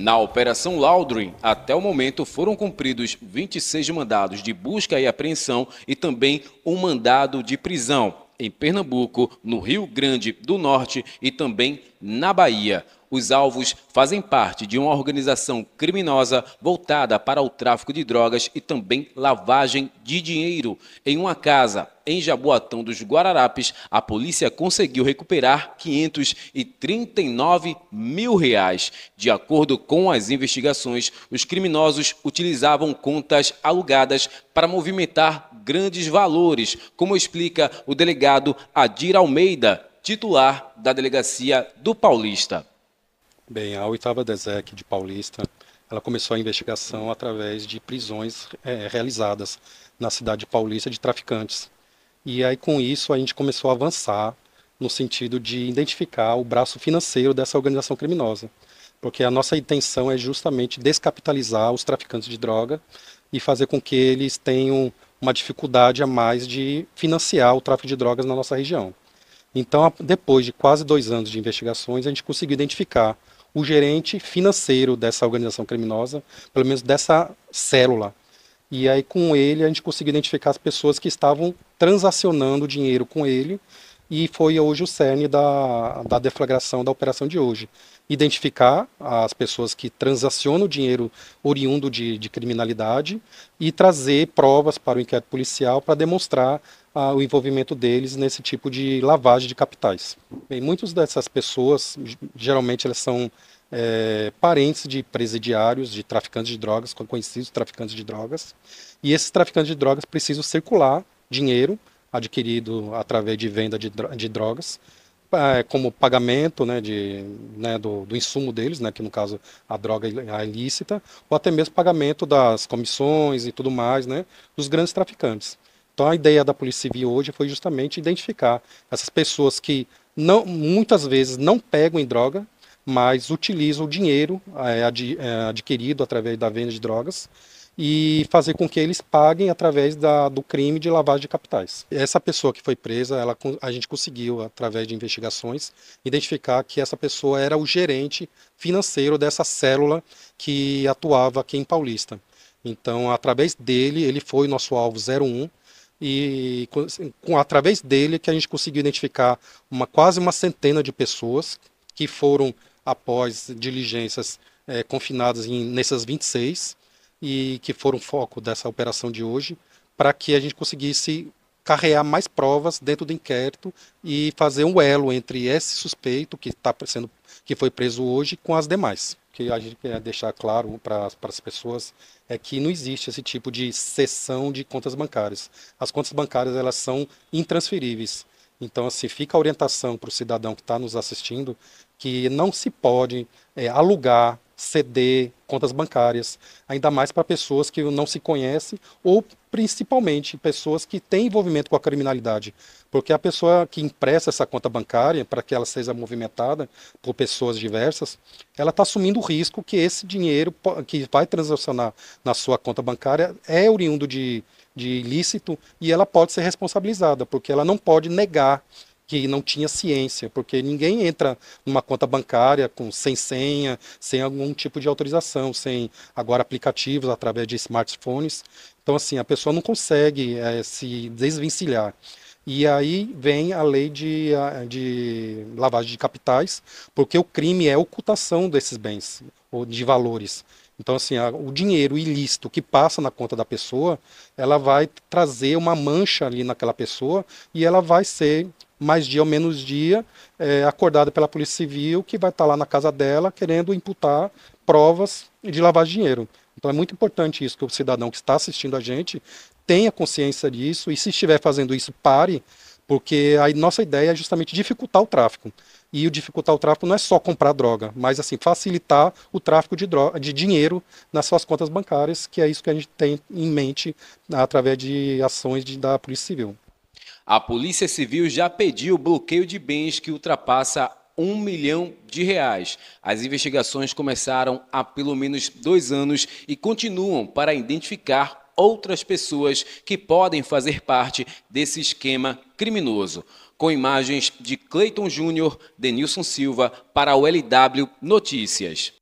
Na Operação Laudrin, até o momento, foram cumpridos 26 mandados de busca e apreensão e também um mandado de prisão em Pernambuco, no Rio Grande do Norte e também na Bahia. Os alvos fazem parte de uma organização criminosa voltada para o tráfico de drogas e também lavagem de dinheiro. Em uma casa em Jaboatão dos Guararapes, a polícia conseguiu recuperar 539 mil reais. De acordo com as investigações, os criminosos utilizavam contas alugadas para movimentar grandes valores, como explica o delegado Adir Almeida, titular da delegacia do Paulista. Bem, a oitava DESEC de Paulista, ela começou a investigação através de prisões é, realizadas na cidade de paulista de traficantes. E aí com isso a gente começou a avançar no sentido de identificar o braço financeiro dessa organização criminosa, porque a nossa intenção é justamente descapitalizar os traficantes de droga e fazer com que eles tenham uma dificuldade a mais de financiar o tráfico de drogas na nossa região. Então, depois de quase dois anos de investigações, a gente conseguiu identificar o gerente financeiro dessa organização criminosa, pelo menos dessa célula. E aí, com ele, a gente conseguiu identificar as pessoas que estavam transacionando dinheiro com ele e foi hoje o cerne da, da deflagração da operação de hoje. Identificar as pessoas que transacionam dinheiro oriundo de, de criminalidade e trazer provas para o inquérito policial para demonstrar ah, o envolvimento deles nesse tipo de lavagem de capitais. Bem, muitas dessas pessoas, geralmente elas são é, parentes de presidiários, de traficantes de drogas, conhecidos traficantes de drogas, e esses traficantes de drogas precisam circular dinheiro adquirido através de venda de, de drogas, é, como pagamento né, de, né, do, do insumo deles, né, que no caso a droga é, é ilícita, ou até mesmo pagamento das comissões e tudo mais né, dos grandes traficantes. Então a ideia da Polícia Civil hoje foi justamente identificar essas pessoas que não, muitas vezes não pegam em droga, mas utilizam o dinheiro é, ad, é, adquirido através da venda de drogas e fazer com que eles paguem através da, do crime de lavagem de capitais. Essa pessoa que foi presa, ela, a gente conseguiu, através de investigações, identificar que essa pessoa era o gerente financeiro dessa célula que atuava aqui em Paulista. Então, através dele, ele foi nosso alvo 01 e com, assim, com através dele que a gente conseguiu identificar uma quase uma centena de pessoas que foram após diligências é, confinadas em, nessas 26 e que foram foco dessa operação de hoje, para que a gente conseguisse carrear mais provas dentro do inquérito e fazer um elo entre esse suspeito que está sendo que foi preso hoje com as demais. O que a gente quer deixar claro para as pessoas é que não existe esse tipo de cessão de contas bancárias. As contas bancárias elas são intransferíveis. Então, assim, fica a orientação para o cidadão que está nos assistindo que não se pode é, alugar, ceder contas bancárias, ainda mais para pessoas que não se conhecem ou principalmente pessoas que têm envolvimento com a criminalidade. Porque a pessoa que empresta essa conta bancária para que ela seja movimentada por pessoas diversas, ela está assumindo o risco que esse dinheiro que vai transacionar na sua conta bancária é oriundo de de ilícito e ela pode ser responsabilizada, porque ela não pode negar que não tinha ciência, porque ninguém entra numa conta bancária com sem senha, sem algum tipo de autorização, sem agora aplicativos através de smartphones. Então assim, a pessoa não consegue é, se desvencilhar. E aí vem a lei de, de lavagem de capitais, porque o crime é ocultação desses bens ou de valores. Então, assim, a, o dinheiro ilícito que passa na conta da pessoa, ela vai trazer uma mancha ali naquela pessoa e ela vai ser, mais dia ou menos dia, é, acordada pela Polícia Civil, que vai estar tá lá na casa dela querendo imputar provas de lavar dinheiro. Então, é muito importante isso que o cidadão que está assistindo a gente tenha consciência disso e, se estiver fazendo isso, pare, porque a nossa ideia é justamente dificultar o tráfico. E o dificultar o tráfico não é só comprar droga, mas assim facilitar o tráfico de, droga, de dinheiro nas suas contas bancárias, que é isso que a gente tem em mente através de ações de, da Polícia Civil. A Polícia Civil já pediu bloqueio de bens que ultrapassa um milhão de reais. As investigações começaram há pelo menos dois anos e continuam para identificar outras pessoas que podem fazer parte desse esquema criminoso. Com imagens de Cleiton Júnior, Denilson Silva, para o LW Notícias.